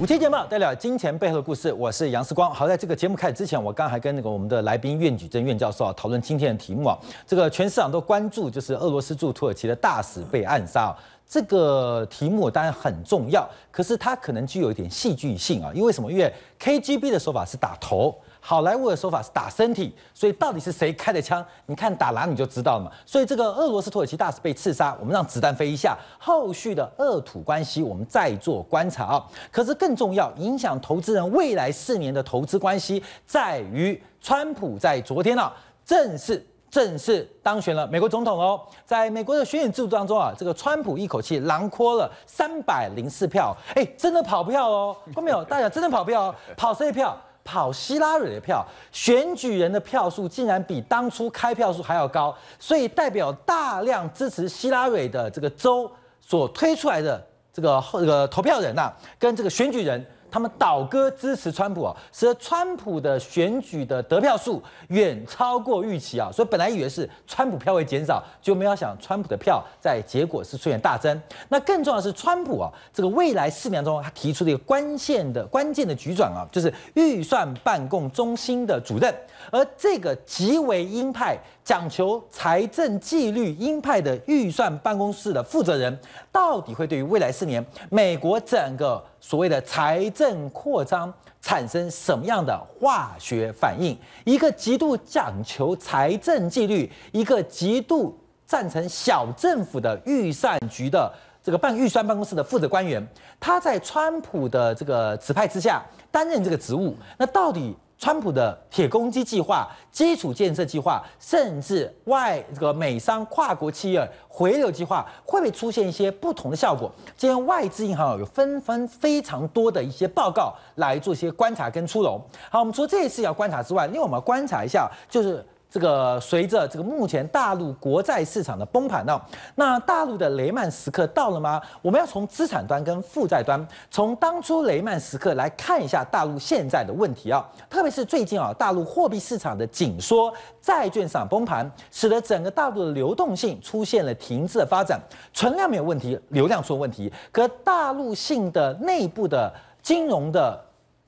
五间节目，代表金钱背后的故事。我是杨世光。好，在这个节目开始之前，我刚还跟那个我们的来宾苑举正苑教授啊讨论今天的题目啊。这个全市场都关注，就是俄罗斯驻土耳其的大使被暗杀，这个题目当然很重要。可是它可能具有一点戏剧性啊，因为什么？因为 KGB 的说法是打头。好莱坞的手法是打身体，所以到底是谁开的枪？你看打狼你就知道了。嘛。所以这个俄罗斯土耳其大使被刺杀，我们让子弹飞一下。后续的俄土关系，我们再做观察啊。可是更重要，影响投资人未来四年的投资关系，在于川普在昨天啊，正式正式当选了美国总统哦。在美国的选举制度当中啊，这个川普一口气囊括了三百零四票，哎，真的跑票哦，看到没有，大家真的跑票哦，跑谁票？跑希拉蕊的票，选举人的票数竟然比当初开票数还要高，所以代表大量支持希拉蕊的这个州所推出来的这个这个投票人呐，跟这个选举人。他们倒戈支持川普啊，使得川普的选举的得票数远超过预期啊，所以本来以为是川普票会减少，就没有想川普的票在结果是出现大增。那更重要的是川普啊，这个未来四年中他提出的一个关键的关键的局转啊，就是预算办公中心的主任。而这个极为鹰派、讲求财政纪律鹰派的预算办公室的负责人，到底会对于未来四年美国整个所谓的财政扩张产生什么样的化学反应？一个极度讲求财政纪律、一个极度赞成小政府的预算局的这个办预算办公室的负责官员，他在川普的这个指派之下担任这个职务，那到底？川普的铁公鸡计划、基础建设计划，甚至外这个美商跨国企业回流计划，会不会出现一些不同的效果？今天外资银行有纷纷非常多的一些报告来做一些观察跟出笼。好，我们除了这一次要观察之外，另外我们要观察一下，就是。这个随着这个目前大陆国债市场的崩盘呢，那大陆的雷曼时刻到了吗？我们要从资产端跟负债端，从当初雷曼时刻来看一下大陆现在的问题啊，特别是最近啊，大陆货币市场的紧缩、债券市场崩盘，使得整个大陆的流动性出现了停滞的发展，存量没有问题，流量出问题，可大陆性的内部的金融的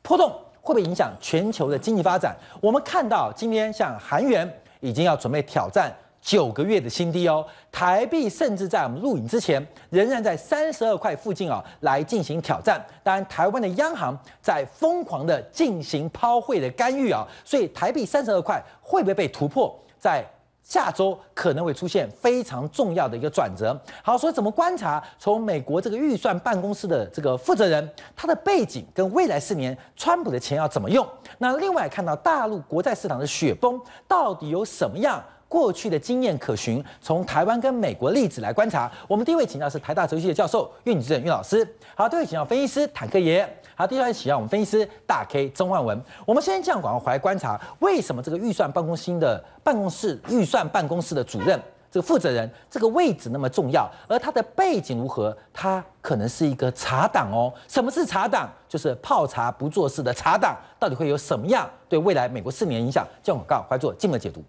波动。会不会影响全球的经济发展？我们看到今天，像韩元已经要准备挑战九个月的新低哦，台币甚至在我们录影之前，仍然在三十二块附近啊来进行挑战。当然，台湾的央行在疯狂的进行抛汇的干预啊，所以台币三十二块会不会被突破？在。下周可能会出现非常重要的一个转折。好，所以怎么观察？从美国这个预算办公室的这个负责人，他的背景跟未来四年川普的钱要怎么用？那另外看到大陆国债市场的雪崩，到底有什么样？过去的经验可循，从台湾跟美国例子来观察。我们第一位请到是台大哲学系教授岳宇正岳老师。好，第二位请到分析师坦克爷。好，第三位请到我们分析师大 K 曾万文。我们先样广来观察，为什么这个预算办公室的办公室预算办公室的主任这个负责人这个位置那么重要？而他的背景如何？他可能是一个茶党哦。什么是茶党？就是泡茶不做事的茶党。到底会有什么样对未来美国四年影响？这我告诉做柱进门解读。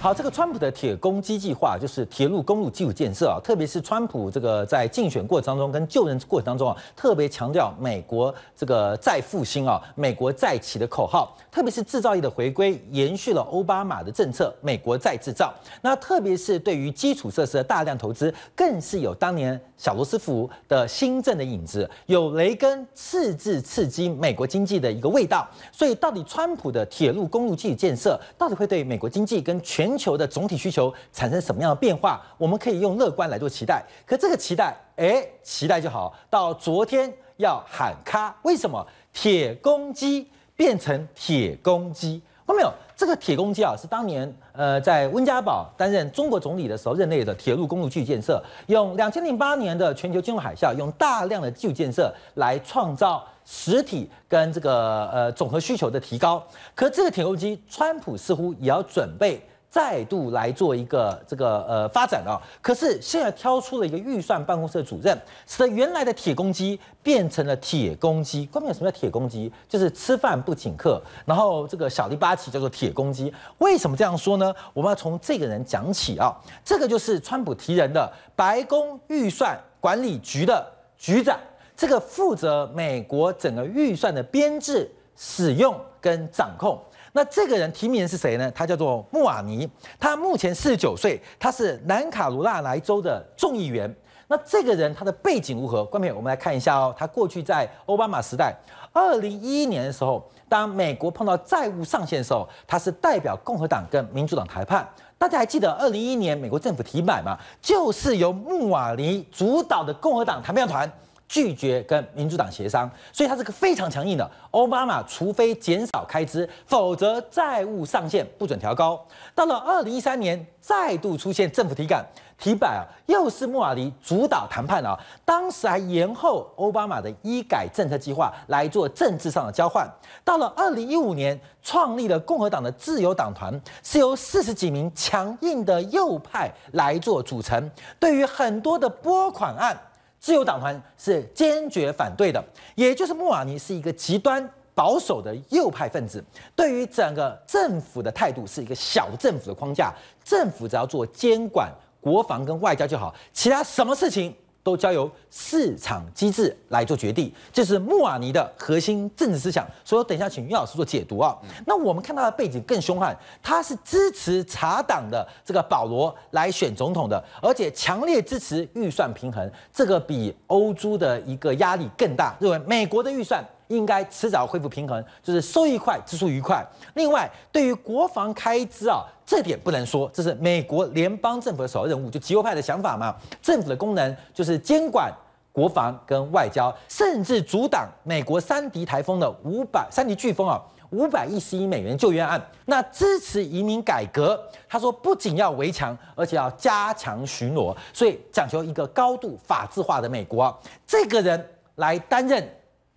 好，这个川普的铁公基计划就是铁路、公路基础建设啊，特别是川普这个在竞选过程当中跟就任过程当中啊，特别强调美国这个再复兴啊，美国再起的口号，特别是制造业的回归，延续了奥巴马的政策，美国再制造。那特别是对于基础设施的大量投资，更是有当年。小罗斯福的新政的影子，有雷根刺激刺激美国经济的一个味道，所以到底川普的铁路、公路基建建设，到底会对美国经济跟全球的总体需求产生什么样的变化？我们可以用乐观来做期待，可这个期待，哎，期待就好。到昨天要喊咔，为什么铁公鸡变成铁公鸡？没有这个铁公鸡啊，是当年呃在温家宝担任中国总理的时候任内的铁路、公路巨建设，用两千零八年的全球金融海啸，用大量的巨建设来创造实体跟这个呃总和需求的提高。可这个铁公鸡，川普似乎也要准备。再度来做一个这个呃发展啊，可是现在挑出了一个预算办公室的主任，使得原来的铁公鸡变成了铁公鸡。关键什么叫铁公鸡？就是吃饭不请客，然后这个小里巴起叫做铁公鸡。为什么这样说呢？我们要从这个人讲起啊，这个就是川普提人的白宫预算管理局的局长，这个负责美国整个预算的编制、使用跟掌控。那这个人提名是谁呢？他叫做穆瓦尼，他目前四十九岁，他是南卡罗纳莱州的众议员。那这个人他的背景如何？关明，我们来看一下哦。他过去在奥巴马时代，二零一一年的时候，当美国碰到债务上限的时候，他是代表共和党跟民主党谈判。大家还记得二零一一年美国政府提买嘛？就是由穆瓦尼主导的共和党谈判团。拒绝跟民主党协商，所以他是个非常强硬的。奥巴马除非减少开支，否则债务上限不准调高。到了二零一三年，再度出现政府体感，提摆啊，又是莫瓦迪主导谈判啊。当时还延后奥巴马的医改政策计划来做政治上的交换。到了二零一五年，创立了共和党的自由党团，是由四十几名强硬的右派来做组成。对于很多的拨款案。自由党团是坚决反对的，也就是莫瓦尼是一个极端保守的右派分子，对于整个政府的态度是一个小政府的框架，政府只要做监管、国防跟外交就好，其他什么事情？都交由市场机制来做决定，这是穆瓦尼的核心政治思想。所以等一下请于老师做解读啊。那我们看到的背景更凶悍，他是支持查党的这个保罗来选总统的，而且强烈支持预算平衡，这个比欧洲的一个压力更大。认为美国的预算。应该迟早恢复平衡，就是收益快，支出愉快。另外，对于国防开支啊，这点不能说，这是美国联邦政府的首要任务。就极右派的想法嘛，政府的功能就是监管国防跟外交，甚至阻挡美国三级台风的五百三级飓风啊，五百一十亿美元救援案。那支持移民改革，他说不仅要围墙，而且要加强巡逻，所以讲求一个高度法制化的美国。这个人来担任。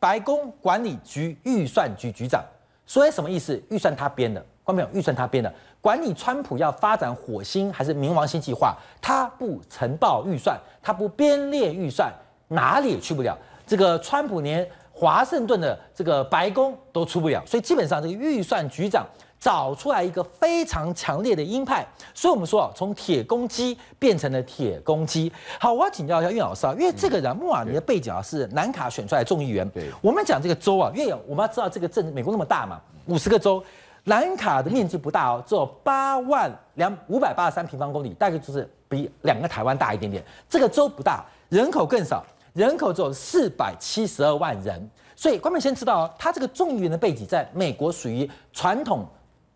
白宫管理局预算局局长，所以什么意思？预算他编的，关朋友，预算他编的。管理川普要发展火星还是冥王星计划，他不呈报预算，他不编列预算，哪里也去不了。这个川普连华盛顿的这个白宫都出不了，所以基本上这个预算局长。找出来一个非常强烈的鹰派，所以我们说啊，从铁公鸡变成了铁公鸡。好，我要请教一下岳老师啊，因为这个人，穆啊，你的背景啊是南卡选出来众议员。对，我们讲这个州啊，岳勇，我们要知道这个政美国那么大嘛，五十个州，南卡的面积不大哦，只有八万两五百八十三平方公里，大概就是比两个台湾大一点点。这个州不大，人口更少，人口只有四百七十二万人。所以，观众们先知道哦，他这个众议员的背景，在美国属于传统。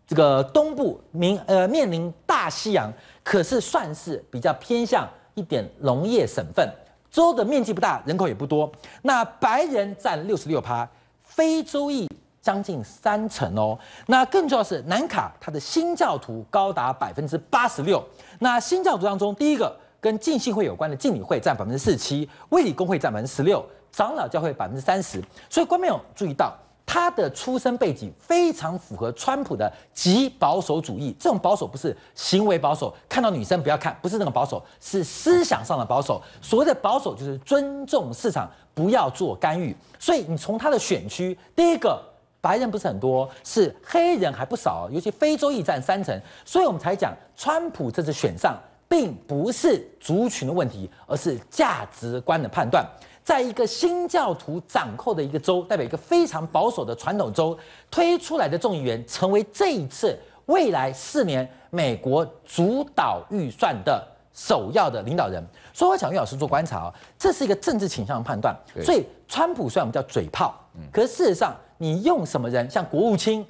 这个东部明呃面临大西洋，可是算是比较偏向一点农业省份。州的面积不大，人口也不多。那白人占六十六趴，非洲裔将近三成哦。那更重要是南卡，它的新教徒高达百分之八十六。那新教徒当中，第一个跟浸信会有关的浸礼会占百分之四七，卫理公会分之十六，长老教会百分之三十。所以观众友注意到。他的出生背景非常符合川普的极保守主义。这种保守不是行为保守，看到女生不要看，不是那种保守，是思想上的保守。所谓的保守就是尊重市场，不要做干预。所以你从他的选区，第一个白人不是很多，是黑人还不少，尤其非洲裔占三成。所以我们才讲，川普这次选上，并不是族群的问题，而是价值观的判断。在一个新教徒掌控的一个州，代表一个非常保守的传统州推出来的众议员，成为这一次未来四年美国主导预算的首要的领导人。所以我想，于老师做观察啊，这是一个政治倾向的判断。所以川普虽然我们叫嘴炮，可是事实上你用什么人，像国务卿。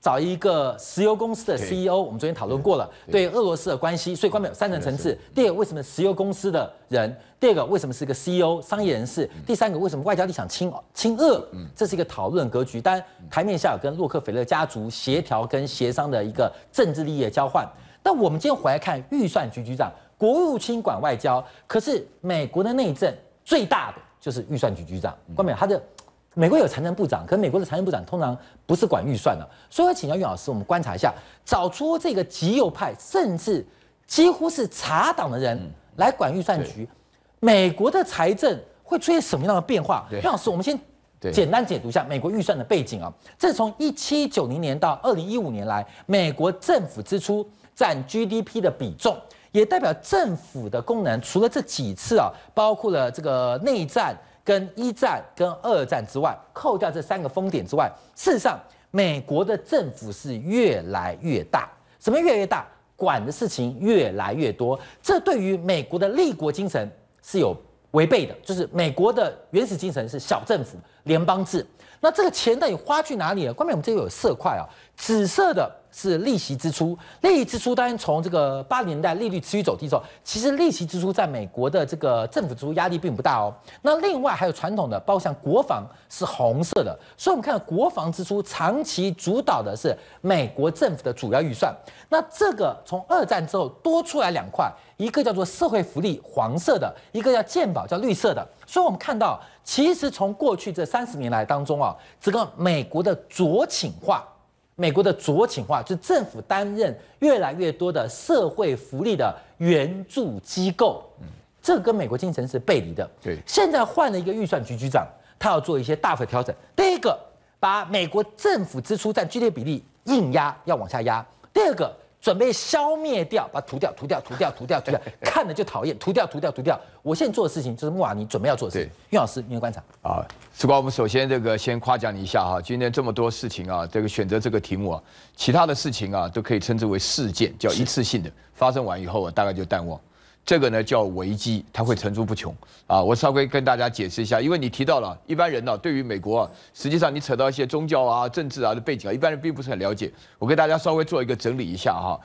找一个石油公司的 CEO，我们昨天讨论过了，对俄罗斯的关系，所以关键有三层层次：，第一，为什么石油公司的人；，第二个，为什么是一个 CEO，商业人士；，第三个，为什么外交？立想亲亲俄，这是一个讨论格局，然，台面下有跟洛克菲勒家族协调、跟协商的一个政治利益的交换。但我们今天回来看，预算局局长，国务卿管外交，可是美国的内政最大的就是预算局局长，关键他的。美国有财政部长，可美国的财政部长通常不是管预算的，所以请教岳老师，我们观察一下，找出这个极右派甚至几乎是查党的人来管预算局，美国的财政会出现什么样的变化？岳老师，我们先简单解读一下美国预算的背景啊，这是从一七九零年到二零一五年来美国政府支出占 GDP 的比重，也代表政府的功能。除了这几次啊，包括了这个内战。跟一战、跟二战之外，扣掉这三个封点之外，事实上，美国的政府是越来越大。什么越来越大？管的事情越来越多。这对于美国的立国精神是有违背的。就是美国的原始精神是小政府、联邦制。那这个钱到底花去哪里了？关键我们这有色块啊，紫色的。是利息支出，利息支出当然从这个八零年代利率持续走低之后，其实利息支出在美国的这个政府支出压力并不大哦。那另外还有传统的，包括像国防是红色的，所以我们看到国防支出长期主导的是美国政府的主要预算。那这个从二战之后多出来两块，一个叫做社会福利黄色的，一个叫健保叫绿色的。所以我们看到，其实从过去这三十年来当中啊，整个美国的酌情化。美国的酌情化，就政府担任越来越多的社会福利的援助机构，嗯，这跟美国精神是背离的。对，现在换了一个预算局局长，他要做一些大幅的调整。第一个，把美国政府支出占 GDP 比例硬压，要往下压。第二个。准备消灭掉，把涂掉，涂掉，涂掉，涂掉，涂掉，看着就讨厌，涂掉，涂掉，涂掉。我现在做的事情就是穆瓦尼准备要做的事情。岳老师，你的观察啊，时光，我们首先这个先夸奖你一下哈，今天这么多事情啊，这个选择这个题目啊，其他的事情啊，都可以称之为事件，叫一次性的发生完以后啊，大概就淡忘。这个呢叫危机，它会层出不穷啊！我稍微跟大家解释一下，因为你提到了一般人呢，对于美国，实际上你扯到一些宗教啊、政治啊的背景啊，一般人并不是很了解。我给大家稍微做一个整理一下哈，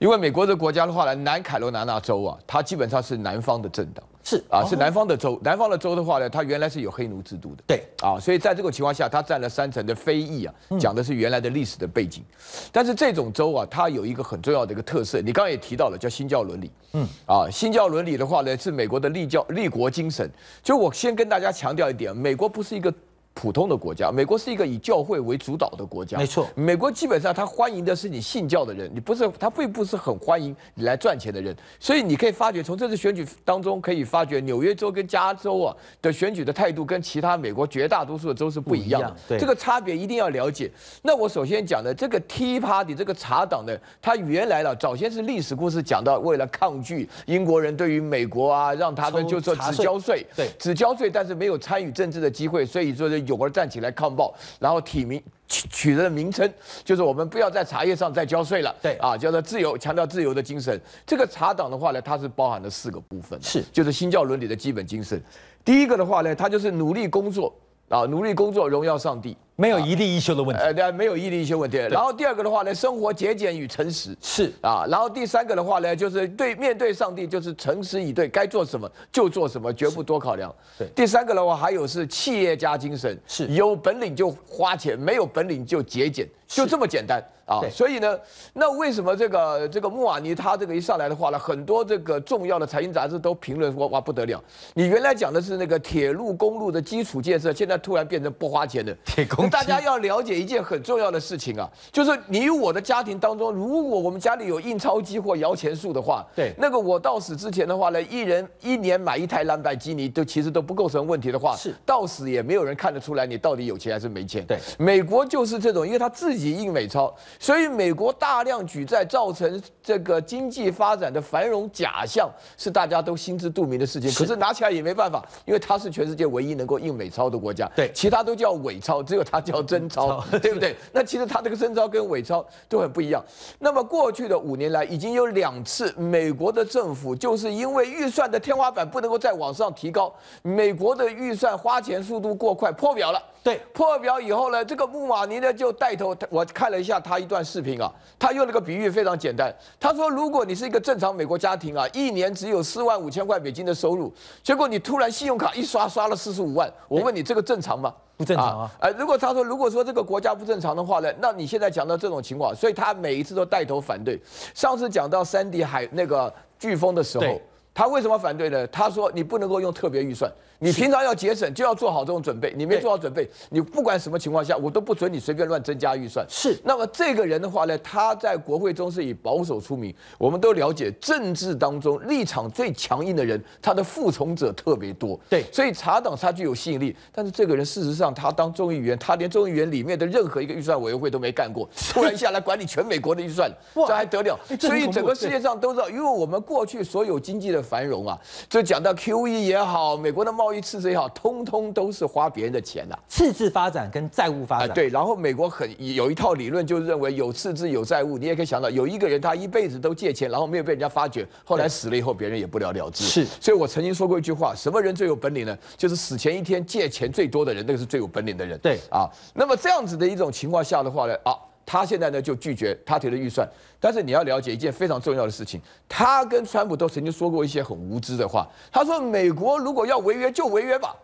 因为美国这国家的话呢，南卡罗来纳州啊，它基本上是南方的政党。是啊，是南方的州，南方的州的话呢，它原来是有黑奴制度的。对啊，所以在这个情况下，它占了三成的非裔啊，讲的是原来的历史的背景。但是这种州啊，它有一个很重要的一个特色，你刚刚也提到了，叫新教伦理。嗯啊，新教伦理的话呢，是美国的立教立国精神。就我先跟大家强调一点，美国不是一个。普通的国家，美国是一个以教会为主导的国家。没错，美国基本上他欢迎的是你信教的人，你不是他并不是很欢迎你来赚钱的人。所以你可以发觉，从这次选举当中可以发觉，纽约州跟加州啊的选举的态度跟其他美国绝大多数的州是不一样的。对，这个差别一定要了解。那我首先讲的这个 Tea Party 这个茶党的，他原来了早先是历史故事讲到，为了抗拒英国人对于美国啊，让他们就说只交税，对，只交税，但是没有参与政治的机会，所以说。有人站起来抗暴，然后体名取取的名称就是我们不要在茶叶上再交税了。对啊，叫做自由，强调自由的精神。这个茶党的话呢，它是包含了四个部分，是就是新教伦理的基本精神。第一个的话呢，它就是努力工作啊，努力工作，荣耀上帝。没有一立一休的问题，对，没有一立一休问题。然后第二个的话呢，生活节俭与诚实是啊。然后第三个的话呢，就是对面对上帝就是诚实以对，该做什么就做什么，绝不多考量。对。第三个的话还有是企业家精神，是有本领就花钱，没有本领就节俭，就这么简单啊。所以呢，那为什么这个这个穆瓦尼他这个一上来的话呢，很多这个重要的财经杂志都评论说哇不得了。你原来讲的是那个铁路公路的基础建设，现在突然变成不花钱的铁公。大家要了解一件很重要的事情啊，就是你我的家庭当中，如果我们家里有印钞机或摇钱树的话，对，那个我到死之前的话呢，一人一年买一台兰博基尼都其实都不构成问题的话，是，到死也没有人看得出来你到底有钱还是没钱。对，美国就是这种，因为他自己印美钞，所以美国大量举债造成这个经济发展的繁荣假象，是大家都心知肚明的事情。可是拿起来也没办法，因为它是全世界唯一能够印美钞的国家。对，其他都叫伪钞，只有它。叫真钞，对不对？那其实他这个真钞跟伪钞都很不一样。那么过去的五年来，已经有两次美国的政府就是因为预算的天花板不能够再往上提高，美国的预算花钱速度过快，破表了。对，破表以后呢，这个穆马尼呢就带头。我看了一下他一段视频啊，他用了个比喻非常简单，他说：如果你是一个正常美国家庭啊，一年只有四万五千块美金的收入，结果你突然信用卡一刷刷了四十五万，我问你这个正常吗？不正常啊！哎，如果他说如果说这个国家不正常的话呢，那你现在讲到这种情况，所以他每一次都带头反对。上次讲到三叠海那个飓风的时候。他为什么反对呢？他说：“你不能够用特别预算，你平常要节省，就要做好这种准备。你没做好准备，你不管什么情况下，我都不准你随便乱增加预算。”是。那么这个人的话呢，他在国会中是以保守出名。我们都了解，政治当中立场最强硬的人，他的附从者特别多。对。所以茶党差距有吸引力。但是这个人事实上，他当众议员，他连众议员里面的任何一个预算委员会都没干过，突然下来管理全美国的预算，这还得了？所以整个世界上都知道，因为我们过去所有经济的。繁荣啊！就讲到 QE 也好，美国的贸易赤字也好，通通都是花别人的钱呐。赤字发展跟债务发展，对。然后美国很有一套理论，就是认为有赤字有债务，你也可以想到有一个人他一辈子都借钱，然后没有被人家发觉，后来死了以后别人也不了了之。是。所以我曾经说过一句话：什么人最有本领呢？就是死前一天借钱最多的人，那个是最有本领的人。对。啊，那么这样子的一种情况下的话呢，啊。他现在呢就拒绝他提的预算，但是你要了解一件非常重要的事情，他跟川普都曾经说过一些很无知的话。他说：“美国如果要违约就违约吧，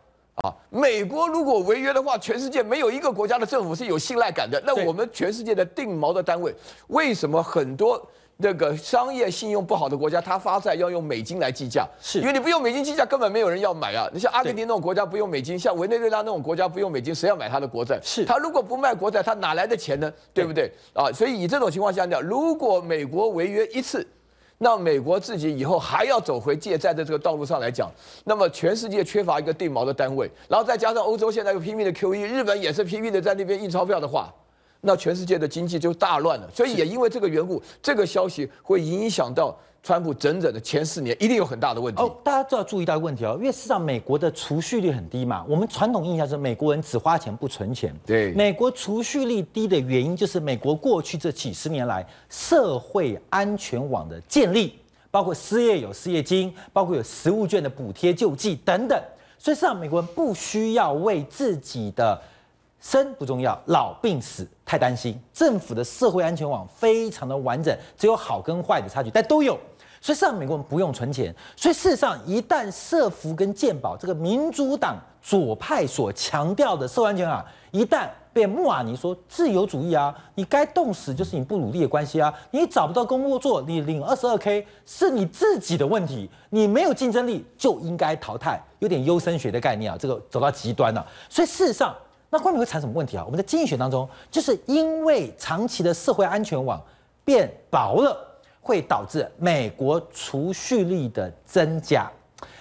啊，美国如果违约的话，全世界没有一个国家的政府是有信赖感的。”那我们全世界的定锚的单位，为什么很多？那个商业信用不好的国家，他发债要用美金来计价，是因为你不用美金计价，根本没有人要买啊。你像阿根廷那种国家不用美金，像委内瑞拉那种国家不用美金，谁要买他的国债？是他如果不卖国债，他哪来的钱呢？对不对啊？所以以这种情况下讲，如果美国违约一次，那美国自己以后还要走回借债的这个道路上来讲，那么全世界缺乏一个定锚的单位，然后再加上欧洲现在又拼命的 QE，日本也是拼命的在那边印钞票的话。那全世界的经济就大乱了，所以也因为这个缘故，这个消息会影响到川普整整的前四年，一定有很大的问题。哦，大家都要注意到一个问题哦，因为事实上美国的储蓄率很低嘛，我们传统印象是美国人只花钱不存钱。对，美国储蓄率低的原因就是美国过去这几十年来社会安全网的建立，包括失业有失业金，包括有食物券的补贴救济等等，所以事实上美国人不需要为自己的。生不重要，老病死太担心。政府的社会安全网非常的完整，只有好跟坏的差距，但都有。所以事实上，美国人不用存钱。所以事实上，一旦设福跟健保，这个民主党左派所强调的社会安全啊，一旦被穆瓦尼说自由主义啊，你该冻死就是你不努力的关系啊，你找不到工作做，你领二十二 k 是你自己的问题，你没有竞争力就应该淘汰，有点优生学的概念啊，这个走到极端了。所以事实上。那后面会产生什么问题啊？我们在经济学当中，就是因为长期的社会安全网变薄了，会导致美国储蓄率的增加。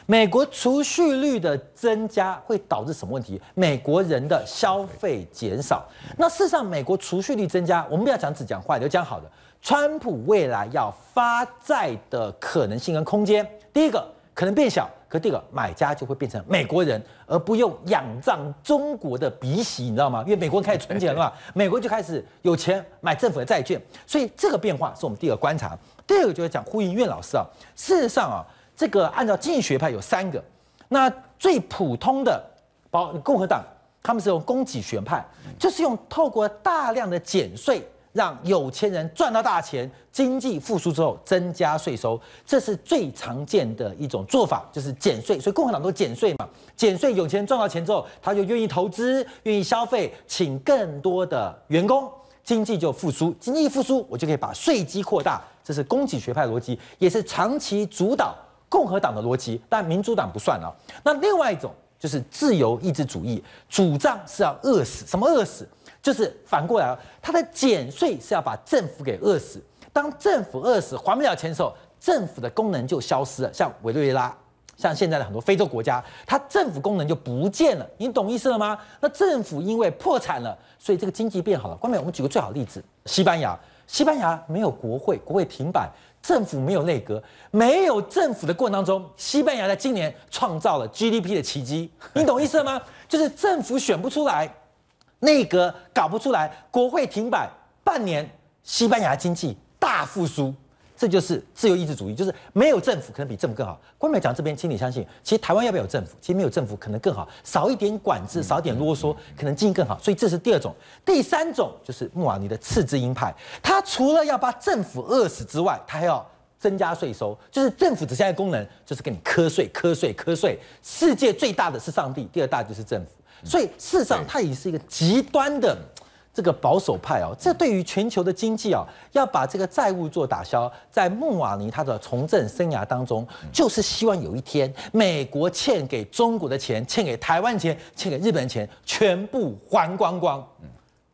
美国储蓄率的增加会导致什么问题？美国人的消费减少。那事实上，美国储蓄率增加，我们不要讲只讲坏的，讲好的。川普未来要发债的可能性跟空间，第一个可能变小。第二个买家就会变成美国人，而不用仰仗中国的鼻息，你知道吗？因为美国人开始存钱了，美国就开始有钱买政府的债券，所以这个变化是我们第二个观察。第二个就是讲呼应院老师啊，事实上啊，这个按照经济学派有三个，那最普通的包共和党，他们是用供给学派，就是用透过大量的减税。让有钱人赚到大钱，经济复苏之后增加税收，这是最常见的一种做法，就是减税。所以共和党都减税嘛，减税有钱赚到钱之后，他就愿意投资、愿意消费，请更多的员工，经济就复苏。经济复苏，我就可以把税基扩大，这是供给学派逻辑，也是长期主导共和党的逻辑。但民主党不算了。那另外一种就是自由意志主义，主张是要饿死，什么饿死？就是反过来哦，它的减税是要把政府给饿死。当政府饿死还不了钱的时候，政府的功能就消失了。像委内瑞拉，像现在的很多非洲国家，它政府功能就不见了。你懂意思了吗？那政府因为破产了，所以这个经济变好了。关美，我们举个最好的例子：西班牙，西班牙没有国会，国会停摆，政府没有内阁，没有政府的过程当中，西班牙在今年创造了 GDP 的奇迹。你懂意思了吗？就是政府选不出来。内阁搞不出来，国会停摆半年，西班牙经济大复苏，这就是自由意志主义，就是没有政府可能比政府更好。关美强这边请你相信，其实台湾要不要有政府，其实没有政府可能更好，少一点管制，少一点啰嗦，可能经营更好。所以这是第二种，第三种就是穆瓦尼的赤字鹰派，他除了要把政府饿死之外，他还要增加税收，就是政府只现在功能就是给你瞌睡、瞌睡、瞌睡。世界最大的是上帝，第二大就是政府。所以，事实上，他已是一个极端的这个保守派哦。这对于全球的经济啊，要把这个债务做打消。在穆瓦尼他的从政生涯当中，就是希望有一天，美国欠给中国的钱、欠给台湾钱、欠给日本钱，全部还光光。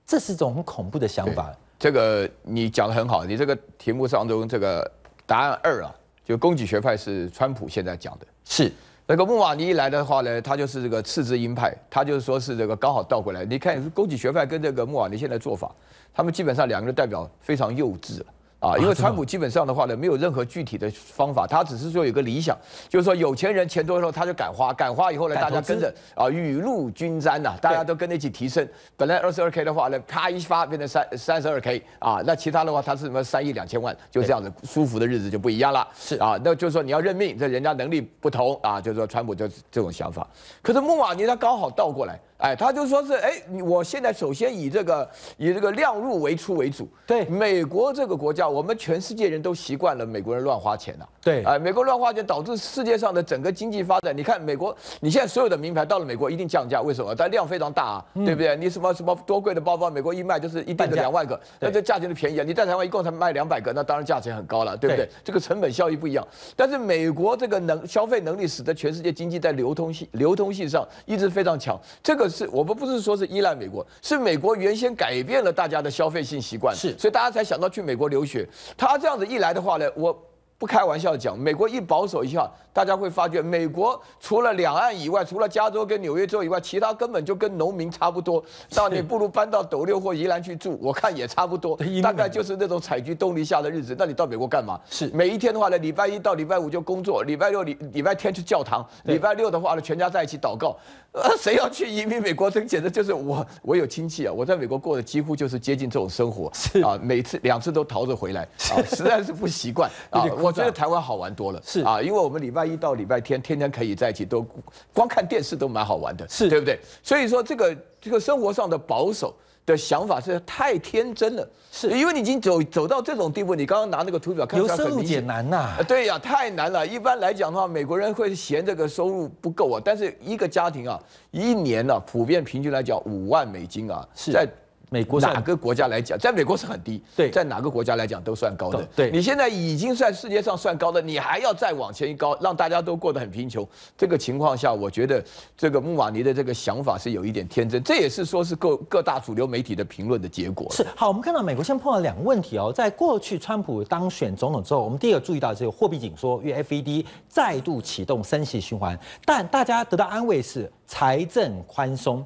这是一种很恐怖的想法。这个你讲的很好，你这个题目当中这个答案二啊，就供给学派是川普现在讲的，是。那个穆瓦尼一来的话呢，他就是这个赤字鹰派，他就是说是这个刚好倒过来。你看，供给学派跟这个穆瓦尼现在做法，他们基本上两个人代表非常幼稚了。啊，因为川普基本上的话呢，没有任何具体的方法，他只是说有个理想，就是说有钱人钱多的时候他就敢花，敢花以后呢，大家跟着啊，雨露均沾呐，大家都跟着一起提升。本来二十二 k 的话呢，咔一发变成三三十二 k 啊，那其他的话他是什么三亿两千万，就这样子舒服的日子就不一样了。是啊，那就是说你要认命，这人家能力不同啊，就是说川普就这种想法。可是穆瓦尼他刚好倒过来，哎，他就说是哎，我现在首先以这个以这个量入为出为主。对，美国这个国家。我们全世界人都习惯了美国人乱花钱呐，对啊，美国乱花钱导致世界上的整个经济发展。你看美国，你现在所有的名牌到了美国一定降价，为什么？但量非常大啊，对不对？你什么什么多贵的包包，美国一卖就是一万个、两万个，那这价钱就便宜啊。你在台湾一共才卖两百个，那当然价钱很高了，对不对？这个成本效益不一样。但是美国这个能消费能力，使得全世界经济在流通性、流通性上一直非常强。这个是我们不是说是依赖美国，是美国原先改变了大家的消费性习惯，是所以大家才想到去美国留学。他这样子一来的话呢，我。不开玩笑讲，美国一保守一下，大家会发觉，美国除了两岸以外，除了加州跟纽约州以外，其他根本就跟农民差不多。那你不如搬到斗六或宜兰去住，我看也差不多。大概就是那种采菊东篱下的日子。那你到美国干嘛？是每一天的话呢，礼拜一到礼拜五就工作，礼拜六礼礼拜天去教堂。礼拜六的话呢，全家在一起祷告。呃，谁要去移民美国？这简直就是我，我有亲戚啊，我在美国过的几乎就是接近这种生活。是啊，每次两次都逃着回来，啊，实在是不习惯啊。我。觉得台湾好玩多了，是啊，因为我们礼拜一到礼拜天天天可以在一起，都光看电视都蛮好玩的，是对不对？所以说这个这个生活上的保守的想法是太天真了，是，因为你已经走走到这种地步。你刚刚拿那个图表看收入也难呐，对呀，太难了。一般来讲的话，美国人会嫌这个收入不够啊，但是一个家庭啊，一年呢，普遍平均来讲五万美金啊，是在。美国哪个国家来讲，在美国是很低，对，在哪个国家来讲都算高的，对。你现在已经算世界上算高的，你还要再往前一高，让大家都过得很贫穷。这个情况下，我觉得这个穆瓦尼的这个想法是有一点天真。这也是说是各各大主流媒体的评论的结果。是好，我们看到美国现在碰到两个问题哦，在过去川普当选总统之后，我们第一个注意到这个货币紧缩与 FED 再度启动升息循环，但大家得到安慰是财政宽松。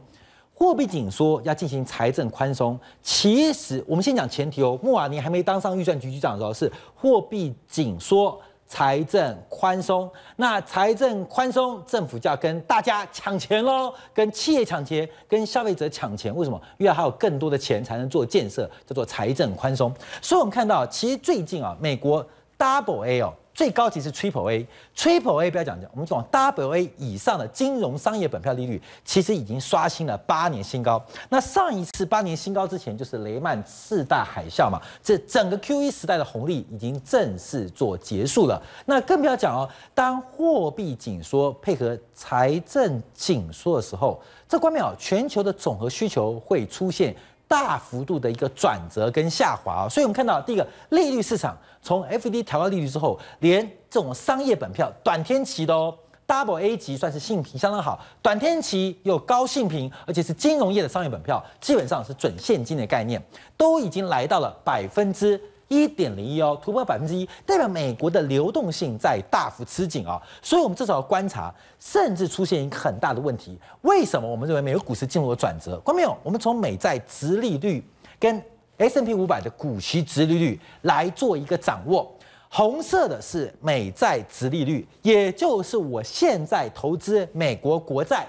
货币紧缩要进行财政宽松，其实我们先讲前提哦。穆瓦尼还没当上预算局局长的时候是货币紧缩，财政宽松。那财政宽松，政府就要跟大家抢钱喽，跟企业抢钱，跟消费者抢钱。为什么？因为还有更多的钱才能做建设，叫做财政宽松。所以，我们看到，其实最近啊，美国 double A 哦。最高级是 triple A，triple A 不要讲讲，我们讲 double A 以上的金融商业本票利率，其实已经刷新了八年新高。那上一次八年新高之前，就是雷曼次大海啸嘛。这整个 Q E 时代的红利已经正式做结束了。那更不要讲哦，当货币紧缩配合财政紧缩的时候，这关面哦，全球的总和需求会出现。大幅度的一个转折跟下滑啊，所以我们看到第一个利率市场从 F D 调高利率之后，连这种商业本票短天期的哦，Double A 级算是性平相当好，短天期又高性平，而且是金融业的商业本票，基本上是准现金的概念，都已经来到了百分之。一点零一哦，突破百分之一，代表美国的流动性在大幅吃紧啊！所以，我们至少要观察，甚至出现一个很大的问题。为什么我们认为美国股市进入了转折？众朋友，我们从美债殖利率跟 S N P 五百的股息殖利率来做一个掌握。红色的是美债殖利率，也就是我现在投资美国国债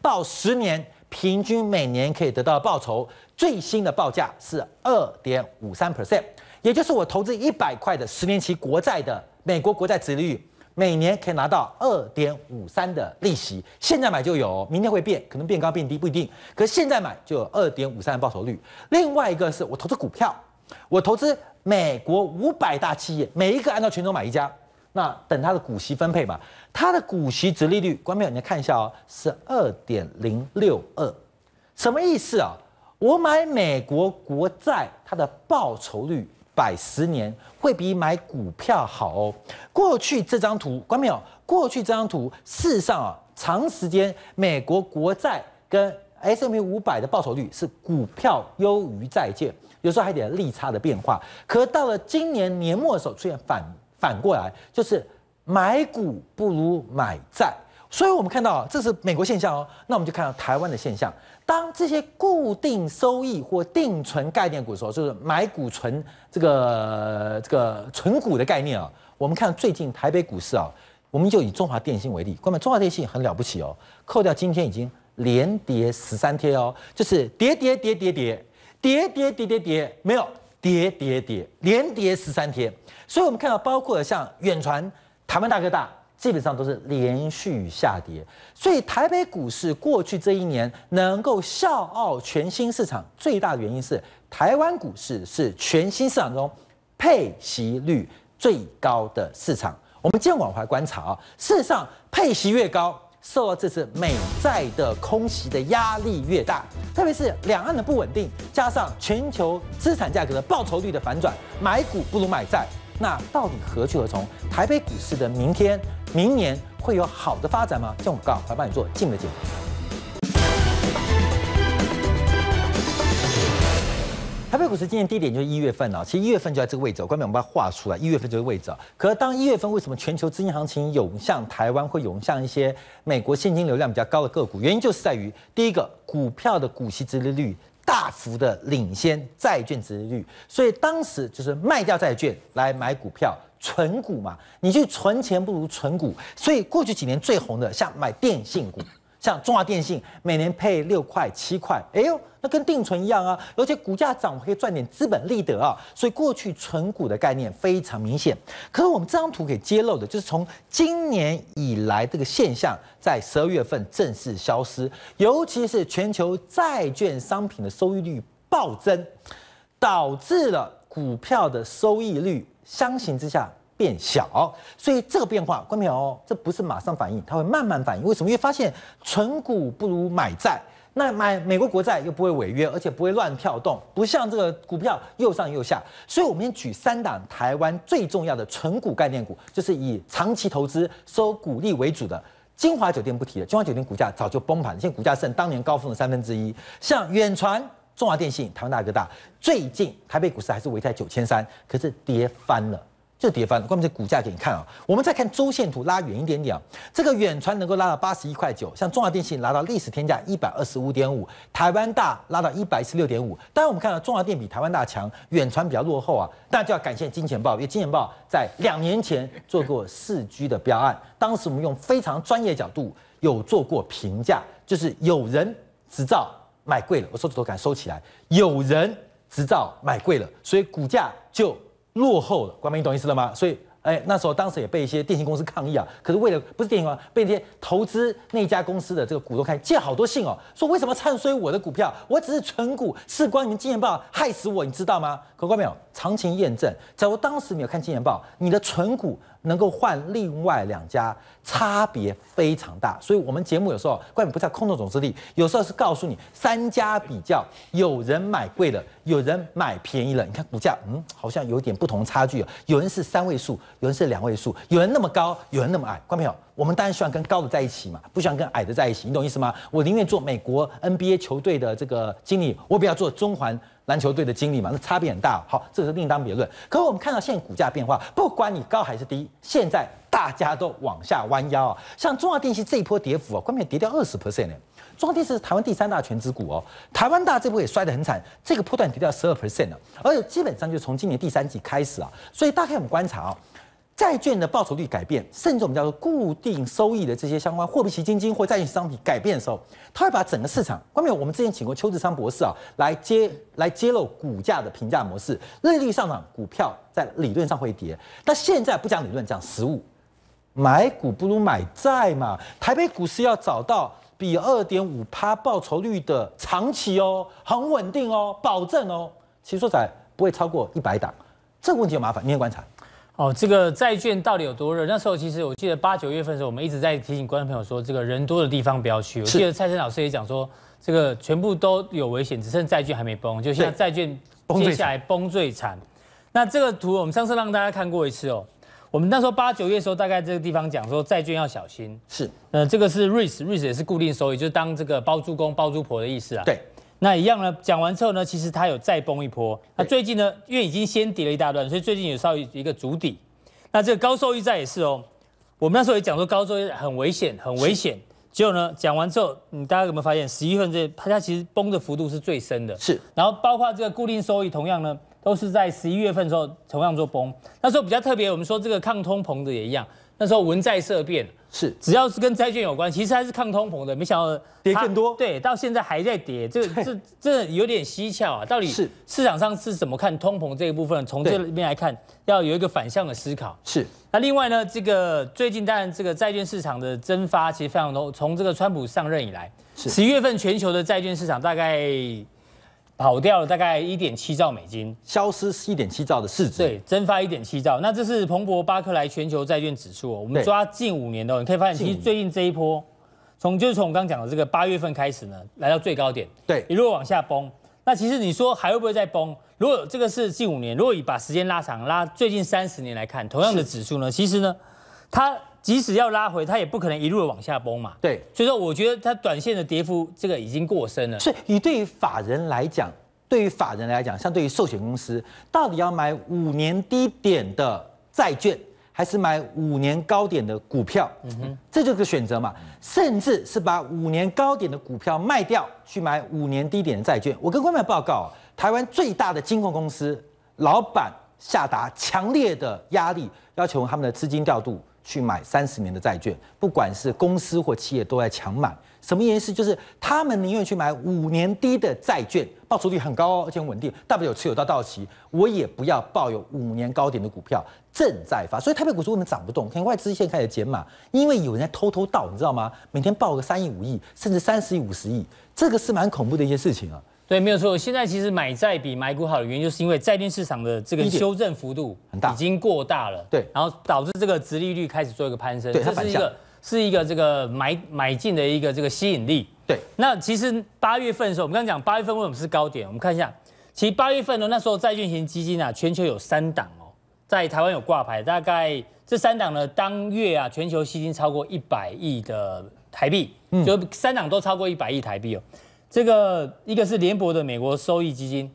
到十年平均每年可以得到的报酬。最新的报价是二点五三 percent。也就是我投资一百块的十年期国债的美国国债殖利率，每年可以拿到二点五三的利息。现在买就有，明天会变，可能变高变低不一定。可是现在买就有二点五三的报酬率。另外一个是我投资股票，我投资美国五百大企业，每一个按照群众买一家，那等它的股息分配嘛，它的股息殖利率，官票，你看一下哦，是二点零六二。什么意思啊？我买美国国债，它的报酬率。百十年会比买股票好哦。过去这张图，关没有？过去这张图，事实上啊，长时间美国国债跟 S M U 五百的报酬率是股票优于债券，有时候还有点利差的变化。可到了今年年末的时候，出现反反过来，就是买股不如买债。所以，我们看到这是美国现象哦。那我们就看到台湾的现象。当这些固定收益或定存概念股的时候，就是买股存这个这个存股的概念啊。我们看最近台北股市啊，我们就以中华电信为例。各位，中华电信很了不起哦，扣掉今天已经连跌十三天哦，就是跌跌跌跌跌跌跌跌跌跌，没有跌跌跌，连跌十三天。所以我们看到，包括像远传、台湾大哥大。基本上都是连续下跌，所以台北股市过去这一年能够笑傲全新市场，最大的原因是台湾股市是全新市场中配息率最高的市场。我们见往回观察啊，事实上配息越高，受到这次美债的空袭的压力越大。特别是两岸的不稳定，加上全球资产价格的报酬率的反转，买股不如买债。那到底何去何从？台北股市的明天？明年会有好的发展吗？这种告来帮你做进的解读。台北股市今年低点就是一月份啊，其实一月份就在这个位置。我刚我们把它画出来，一月份这个位置啊。可当一月份为什么全球资金行情涌向台湾，会涌向一些美国现金流量比较高的个股？原因就是在于第一个，股票的股息殖利率大幅的领先债券殖利率，所以当时就是卖掉债券来买股票。存股嘛，你去存钱不如存股，所以过去几年最红的像买电信股，像中华电信每年配六块七块，哎呦，那跟定存一样啊，而且股价涨我可以赚点资本利得啊，所以过去存股的概念非常明显。可是我们这张图给揭露的就是从今年以来这个现象在十二月份正式消失，尤其是全球债券商品的收益率暴增，导致了股票的收益率。相形之下变小，所以这个变化，乖苗哦，这不是马上反应，它会慢慢反应。为什么？因为发现存股不如买债，那买美国国债又不会违约，而且不会乱跳动，不像这个股票又上又下。所以我们先举三档台湾最重要的存股概念股，就是以长期投资收股利为主的。金华酒店不提了，金华酒店股价早就崩盘，现在股价剩当年高峰的三分之一。像远传。中华电信、台湾大哥大，最近台北股市还是维在九千三，可是跌翻了，就跌翻了。关键股价，给你看啊。我们再看周线图，拉远一点点啊。这个远传能够拉到八十一块九，像中华电信拉到历史天价一百二十五点五，台湾大拉到一百一十六点五。当然，我们看到中华电比台湾大强，远传比较落后啊。那就要感谢金钱豹，因为金钱豹在两年前做过四 G 的标案，当时我们用非常专业角度有做过评价，就是有人执照。买贵了，我手指头敢收起来。有人执照买贵了，所以股价就落后了。官民，你懂意思了吗？所以，哎，那时候当时也被一些电信公司抗议啊。可是为了不是电信司，被那些投资那家公司的这个股东看借好多信哦，说为什么唱衰我的股票？我只是纯股，事关你们《金钱报》，害死我，你知道吗？可官有长情验证，假如当时你有看《金钱报》，你的纯股。能够换另外两家，差别非常大，所以我们节目有时候，冠众不在空头总之里，有时候是告诉你三家比较，有人买贵了，有人买便宜了，你看股价，嗯，好像有点不同差距啊，有人是三位数，有人是两位数，有人那么高，有人那么矮，观众朋友。我们当然喜欢跟高的在一起嘛，不喜欢跟矮的在一起，你懂意思吗？我宁愿做美国 NBA 球队的这个经理，我不要做中环篮球队的经理嘛，那差别很大。好，这是另当别论。可我们看到现在股价变化，不管你高还是低，现在大家都往下弯腰啊。像中华电信这一波跌幅啊，关键跌掉二十 percent 呢。中电信是台湾第三大全资股哦，台湾大这波也摔得很惨，这个波段跌掉十二 percent 了。而且基本上就从今年第三季开始啊，所以大概我们观察啊。债券的报酬率改变，甚至我们叫做固定收益的这些相关货币基金、基金或债券商品改变的时候，它会把整个市场。前面我们之前请过邱志昌博士啊，来揭来揭露股价的评价模式。利率上涨，股票在理论上会跌，但现在不讲理论，讲实物，买股不如买债嘛。台北股市要找到比二点五趴报酬率的长期哦，很稳定哦，保证哦，其说起来不会超过一百档。这个问题有麻烦，你也观察。哦，这个债券到底有多热？那时候其实我记得八九月份的时候，我们一直在提醒观众朋友说，这个人多的地方不要去。我记得蔡生老师也讲说，这个全部都有危险，只剩债券还没崩，就现在债券接下来崩最惨。那这个图我们上次让大家看过一次哦，我们那时候八九月的时候，大概这个地方讲说债券要小心。是，呃，这个是 risk，risk 也是固定收益，就是当这个包租公、包租婆的意思啊。对。那一样呢？讲完之后呢，其实它有再崩一波。那最近呢，因为已经先跌了一大段，所以最近有稍微一个足底。那这个高收益债也是哦，我们那时候也讲说高收益很危险，很危险。结果呢，讲完之后，你大家有没有发现十一月份这它其实崩的幅度是最深的？是。然后包括这个固定收益，同样呢，都是在十一月份时候同样做崩。那时候比较特别，我们说这个抗通膨的也一样。那时候文在色变，是只要是跟债券有关，其实还是抗通膨的。没想到跌更多，对，到现在还在跌，这这这有点蹊跷啊！到底是市场上是怎么看通膨这一部分？从这边来看，要有一个反向的思考。是，那另外呢，这个最近当然这个债券市场的蒸发其实非常多。从这个川普上任以来，十一月份全球的债券市场大概。跑掉了大概一点七兆美金，消失一点七兆的市值，对，蒸发一点七兆。那这是彭博巴克莱全球债券指数，我们抓近五年的，你可以发现，其实最近这一波，从就是从我刚讲的这个八月份开始呢，来到最高点，对，一路往下崩。那其实你说还会不会再崩？如果这个是近五年，如果以把时间拉长，拉最近三十年来看，同样的指数呢，其实呢，它。即使要拉回，它也不可能一路的往下崩嘛。对，所以说我觉得它短线的跌幅这个已经过深了。所以，对于法人来讲，对于法人来讲，相对于寿险公司，到底要买五年低点的债券，还是买五年高点的股票？嗯哼，这就是选择嘛。甚至是把五年高点的股票卖掉，去买五年低点的债券。我跟官麦报告，台湾最大的金控公司老板下达强烈的压力，要求他们的资金调度。去买三十年的债券，不管是公司或企业都在抢买。什么意思？就是他们宁愿去买五年低的债券，报酬率很高哦，而且稳定，大不了持有到到期。我也不要抱有五年高点的股票正在发，所以台北股市为什么涨不动？看外资现开始减码，因为有人在偷偷倒，你知道吗？每天报个三亿五亿，甚至三十亿五十亿，这个是蛮恐怖的一件事情啊。对，没有错。现在其实买债比买股好的原因，就是因为债券市场的这个修正幅度很大，已经过大了。对，然后导致这个殖利率开始做一个攀升，这是一个是一个这个买买进的一个这个吸引力。对，那其实八月份的时候，我们刚刚讲八月份为什么是高点，我们看一下，其实八月份呢，那时候债券型基金啊，全球有三档哦，在台湾有挂牌，大概这三档呢，当月啊，全球吸金超过一百亿的台币，嗯，就三档都超过一百亿台币哦。这个一个是联博的美国收益基金，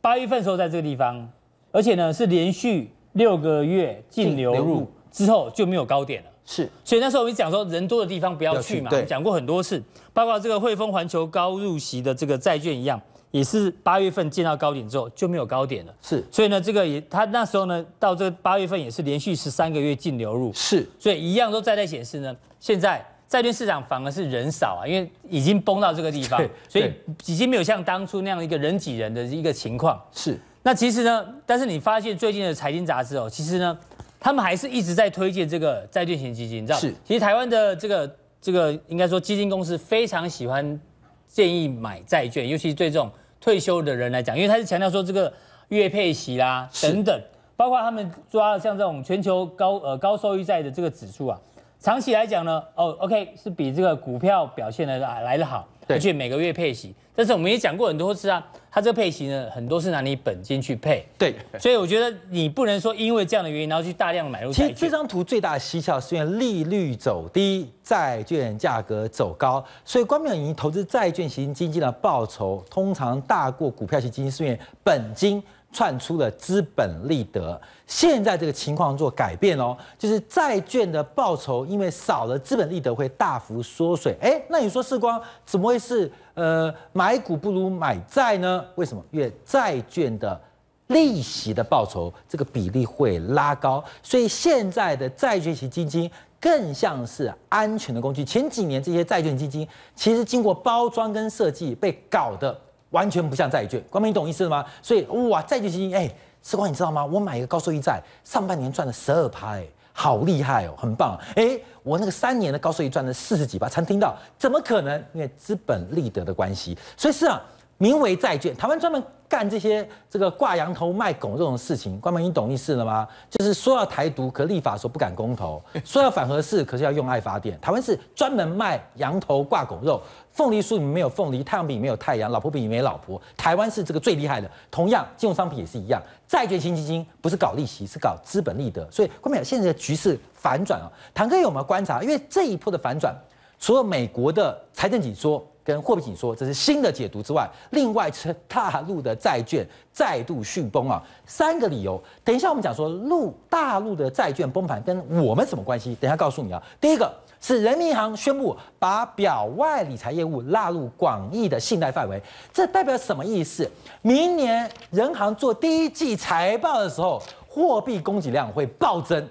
八月份时候在这个地方，而且呢是连续六个月净流入之后就没有高点了。是，所以那时候我们讲说人多的地方不要去嘛，讲过很多次，包括这个汇丰环球高入席的这个债券一样，也是八月份见到高点之后就没有高点了。是，所以呢这个也他那时候呢到这八月份也是连续十三个月净流入。是，所以一样都在在显示呢，现在。债券市场反而是人少啊，因为已经崩到这个地方，所以已经没有像当初那样一个人挤人的一个情况。是。那其实呢，但是你发现最近的财经杂志哦，其实呢，他们还是一直在推荐这个债券型基金，你知道？是。其实台湾的这个这个应该说基金公司非常喜欢建议买债券，尤其对这种退休的人来讲，因为他是强调说这个月配息啦等等，包括他们抓像这种全球高呃高收益债的这个指数啊。长期来讲呢，哦，OK，是比这个股票表现的来的好，而且每个月配息。但是我们也讲过很多次啊，它这个配息呢，很多是拿你本金去配，对，所以我觉得你不能说因为这样的原因，然后去大量买入。其实这张图最大的蹊跷是，因为利率走低，债券价格走高，所以光票型投资债券型基金的报酬通常大过股票型基金，是因为本金。串出了资本利得，现在这个情况做改变哦，就是债券的报酬因为少了资本利得会大幅缩水。哎，那你说世光怎么会是呃买股不如买债呢？为什么？因为债券的利息的报酬这个比例会拉高，所以现在的债券型基金更像是安全的工具。前几年这些债券基金其实经过包装跟设计被搞得完全不像债券，光明你懂意思吗？所以哇，债券基金哎，时光你知道吗？我买一个高收益债，上半年赚了十二趴，哎，好厉害哦，很棒。哎，我那个三年的高收益赚了四十几趴，常听到，怎么可能？因为资本利得的关系，所以市场。名为债券，台湾专门干这些这个挂羊头卖狗肉这种事情。关明，你懂意思了吗？就是说要台独，可立法所不敢公投；说要反核事，可是要用爱发电。台湾是专门卖羊头挂狗肉，凤梨酥里没有凤梨，太阳饼没有太阳，老婆饼没老婆。台湾是这个最厉害的。同样，金融商品也是一样，债券型基金不是搞利息，是搞资本利得。所以，关明，现在的局势反转啊！坦克有没有观察，因为这一波的反转，除了美国的财政紧缩。跟货币紧缩，这是新的解读之外，另外，是大陆的债券再度续崩啊，三个理由。等一下我们讲说，陆大陆的债券崩盘跟我们什么关系？等一下告诉你啊。第一个是人民银行宣布把表外理财业务纳入广义的信贷范围，这代表什么意思？明年人行做第一季财报的时候，货币供给量会暴增。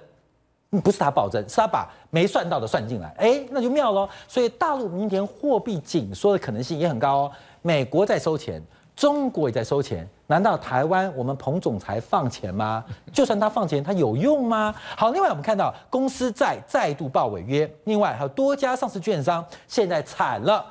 不是他暴增，是他把没算到的算进来，哎，那就妙喽。所以大陆明天货币紧缩的可能性也很高哦。美国在收钱，中国也在收钱，难道台湾我们彭总裁放钱吗？就算他放钱，他有用吗？好，另外我们看到公司债再度报违约，另外还有多家上市券商现在惨了。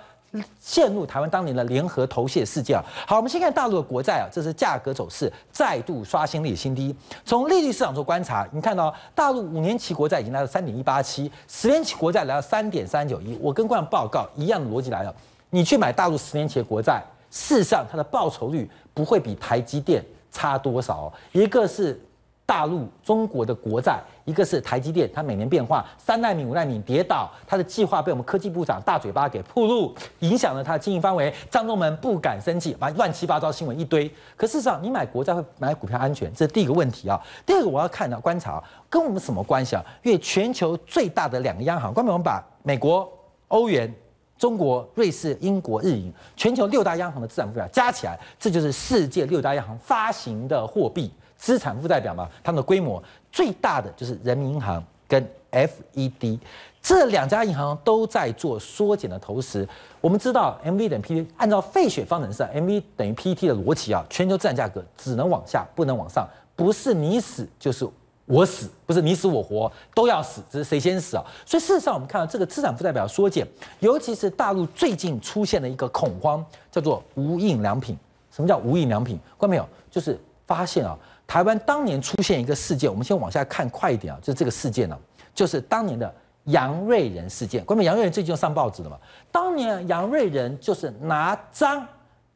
陷入台湾当年的联合投械事件好，我们先看大陆的国债啊，这是价格走势再度刷新历史新低。从利率市场做观察，你看到大陆五年期国债已经来到三点一八七，十年期国债来到三点三九一。我跟观众报告一样的逻辑来了，你去买大陆十年期国债，事实上它的报酬率不会比台积电差多少，一个是。大陆中国的国债，一个是台积电，它每年变化三纳米、五纳米跌倒，它的计划被我们科技部长大嘴巴给曝露，影响了它的经营范围。张东门不敢生气，反正乱七八糟新闻一堆。可事实上，你买国债会买股票安全，这是第一个问题啊。第二个，我要看到观察，跟我们什么关系啊？因为全球最大的两个央行，刚才我们把美国、欧元、中国、瑞士、英国、日银，全球六大央行的资产负债加起来，这就是世界六大央行发行的货币。资产负债表嘛，他们的规模最大的就是人民银行跟 F E D，这两家银行都在做缩减的投时，我们知道 M V 等 P T，按照费雪方程式 M V 等于 P T 的逻辑啊，全球资产价格只能往下，不能往上，不是你死就是我死，不是你死我活都要死，只是谁先死啊？所以事实上，我们看到这个资产负债表缩减，尤其是大陆最近出现的一个恐慌，叫做无印良品。什么叫无印良品？看到没有？就是发现啊。台湾当年出现一个事件，我们先往下看，快一点啊！就是这个事件呢，就是当年的杨瑞仁事件。关于杨瑞仁最近要上报纸了嘛？当年杨瑞仁就是拿章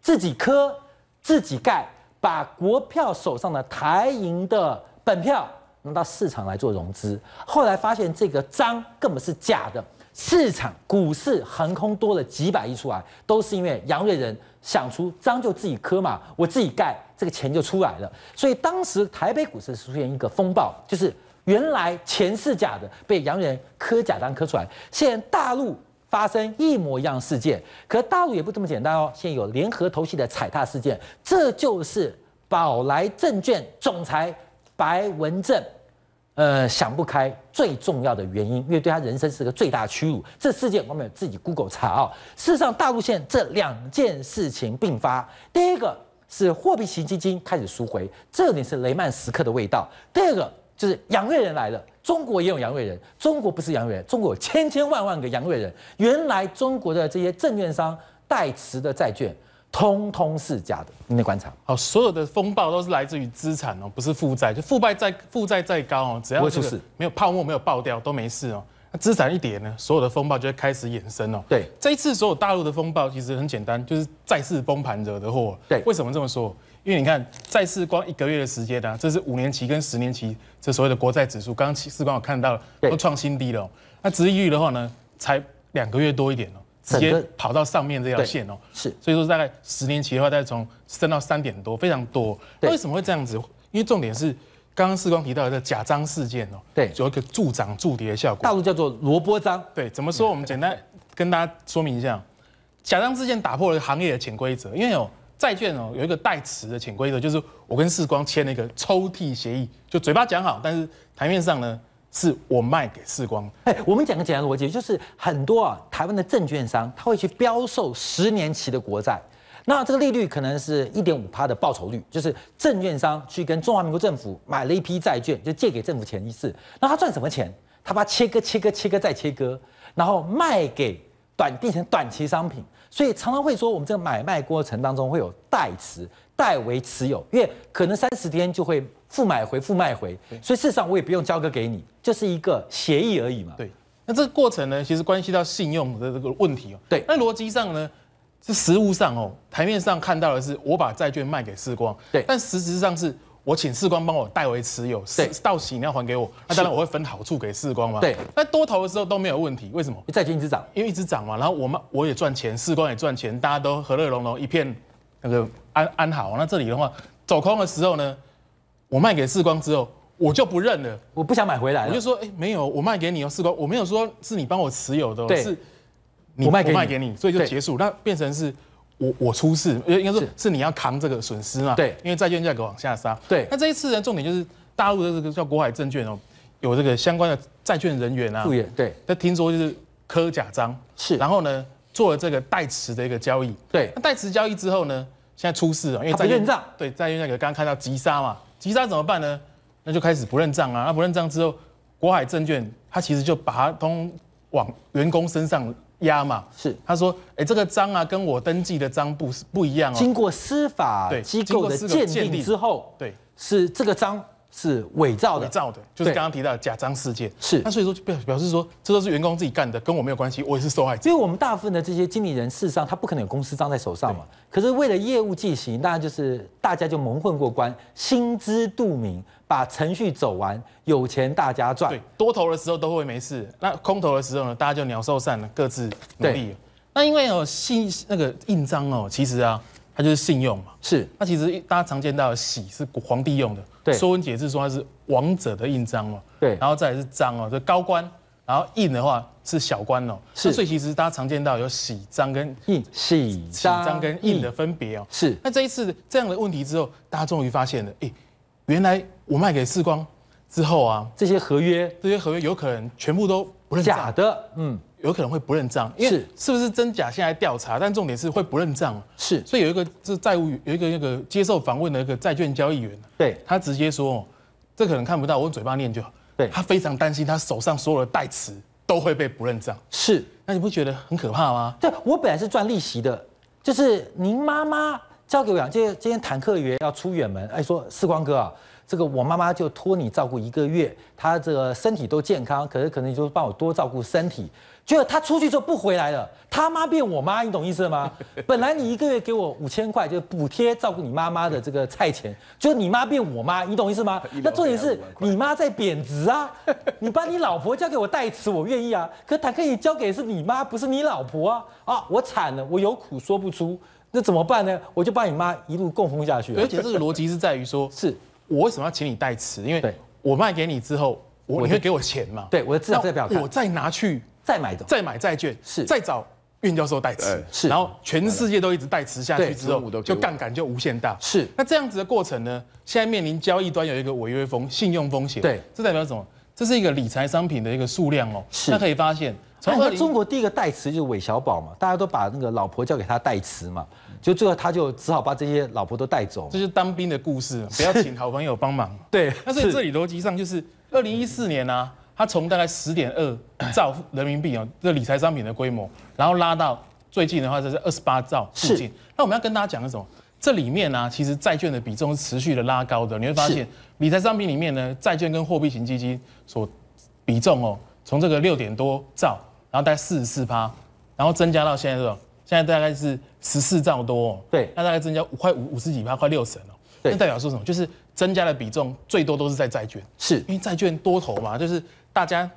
自己磕自己盖，把国票手上的台银的本票拿到市场来做融资。后来发现这个章根本是假的，市场股市横空多了几百亿出来，都是因为杨瑞仁想出章就自己磕嘛，我自己盖。这个钱就出来了，所以当时台北股市出现一个风暴，就是原来钱是假的，被洋人磕假单磕出来。现在大陆发生一模一样事件，可大陆也不这么简单哦。现在有联合投系的踩踏事件，这就是宝来证券总裁白文正，呃，想不开最重要的原因，因为对他人生是个最大屈辱。这事件我们有自己 Google 查啊？事实上，大陆现这两件事情并发，第一个。是货币型基金开始赎回，这里是雷曼时刻的味道。第二个就是洋瑞人来了，中国也有洋瑞人，中国不是洋人，中国千千万万个洋瑞人。原来中国的这些证券商代持的债券，通通是假的。你的观察。好，所有的风暴都是来自于资产哦，不是负债，就负债再负债再高哦，只要不没有泡沫没有爆掉都没事哦。资产一跌呢，所有的风暴就会开始衍生哦。对，这一次所有大陆的风暴其实很简单，就是债市崩盘惹的祸。对，为什么这么说？因为你看债市光一个月的时间啊，这是五年期跟十年期这所谓的国债指数，刚刚时光我看到都创新低了。那殖利率的话呢，才两个月多一点哦，直接跑到上面这条线哦。是，所以说大概十年期的话，再从升到三点多，非常多。那为什么会这样子？因为重点是。刚刚世光提到一个假章事件哦，对，有一个助长助跌的效果，大陆叫做萝卜章。对，怎么说？我们简单跟大家说明一下，假章事件打破了行业的潜规则，因为有债券哦有一个代持的潜规则，就是我跟世光签了一个抽屉协议，就嘴巴讲好，但是台面上呢是我卖给世光。哎，我们讲个简单逻辑，就是很多啊台湾的证券商他会去标售十年期的国债。那这个利率可能是一点五趴的报酬率，就是证券商去跟中华民国政府买了一批债券，就借给政府钱一次。那他赚什么钱？他把切割、切割、切割再切割，然后卖给短变成短期商品。所以常常会说，我们这个买卖过程当中会有代持、代为持有，因为可能三十天就会负买回、负卖回，所以事实上我也不用交割给你，就是一个协议而已嘛。对。那这个过程呢，其实关系到信用的这个问题哦。对。那逻辑上呢？实物上哦，台面上看到的是我把债券卖给世光，对，但实质上是我请世光帮我代为持有，到期你要还给我，那当然我会分好处给世光嘛，对。那多头的时候都没有问题，为什么？债券一直涨，因为一直涨嘛，然后我们我也赚钱，世光也赚钱，大家都和乐融融一片，那个安安好。那这里的话，走空的时候呢，我卖给世光之后，我就不认了，我不想买回来了，我就说，哎，没有，我卖给你哦，世光，我没有说是你帮我持有的，哦，是。我卖给你，所以就结束。那变成是我我出事，应该说是你要扛这个损失嘛？对，因为债券价格往下杀。对，那这一次呢，重点就是大陆的这个叫国海证券哦，有这个相关的债券人员啊。对。那听说就是刻假章，是。然后呢，做了这个代持的一个交易。对。那代持交易之后呢，现在出事啊，因为债券账，对，债券价格刚刚看到急杀嘛，急杀怎么办呢？那就开始不认账啊。那不认账之后，国海证券它其实就把它通往员工身上。压嘛是他说哎这个章啊跟我登记的章不是不一样哦。经过司法机构的鉴定之后，对，是这个章是伪造的。伪造的，就是刚刚提到的假章事件。是那所以说表表示说这都是员工自己干的，跟我没有关系，我也是受害者。因为我们大部分的这些经理人，事实上他不可能有公司章在手上嘛。可是为了业务进行，当然就是大家就蒙混过关，心知肚明。把程序走完，有钱大家赚。对，多头的时候都会没事，那空头的时候呢，大家就鸟兽散了，各自努力。那因为哦，信那个印章哦，其实啊，它就是信用嘛。是。那其实大家常见到玺是皇帝用的，对。说文解字说它是王者的印章嘛。对。然后再是章哦，就高官；然后印的话是小官哦。是。所以其实大家常见到有玺章跟印，玺章跟印的分别哦。是。那这一次这样的问题之后，大家终于发现了，诶，原来。我卖给世光之后啊，这些合约，这些合约有可能全部都不认账。假的，嗯，有可能会不认账，因为是不是真假现在调查，但重点是会不认账。是，所以有一个这债务有一个那个接受访问的一个债券交易员，对，他直接说，这可能看不到，我用嘴巴念就。对，他非常担心他手上所有的代词都会被不认账。是，那你不觉得很可怕吗？对我本来是赚利息的，就是您妈妈交给我讲，今今天坦克员要出远门，哎，说世光哥啊。这个我妈妈就托你照顾一个月，她这个身体都健康，可是可能你就帮我多照顾身体。就是她出去之后不回来了，他妈变我妈，你懂意思吗？本来你一个月给我五千块，就是补贴照顾你妈妈的这个菜钱，就你妈变我妈，你懂意思吗？那重点是你妈在贬值啊！你把你老婆交给我代持，我愿意啊。可坦克，你交给是你妈，不是你老婆啊！啊，我惨了，我有苦说不出，那怎么办呢？我就把你妈一路供奉下去。而且这个逻辑是在于说，是。我为什么要请你代持？因为我卖给你之后，你会给我钱嘛？对，我的资产这表。我再拿去再买的，再买债券，是再找运教授代持，是。然后全世界都一直代持下去之后，就杠杆就无限大。是。那这样子的过程呢？现在面临交易端有一个违约风、信用风险。对。这代表什么？这是一个理财商品的一个数量哦。是。那可以发现，从中国第一个代词就是韦小宝嘛，大家都把那个老婆交给他代持嘛。就最后他就只好把这些老婆都带走。这是当兵的故事，不要请好朋友帮忙。对，所以这里逻辑上就是，二零一四年啊，他从大概十点二兆人民币哦，这理财商品的规模，然后拉到最近的话就是二十八兆附近。那我们要跟大家讲的是什么？这里面呢，其实债券的比重是持续的拉高的。你会发现，理财商品里面呢，债券跟货币型基金所比重哦，从这个六点多兆，然后大概四十四趴，然后增加到现在这种。现在大概是十四兆多，对，那大概增加五块五五十几，八块六成哦。对，代表说什么？就是增加的比重最多都是在债券，是因为债券多头嘛，就是大家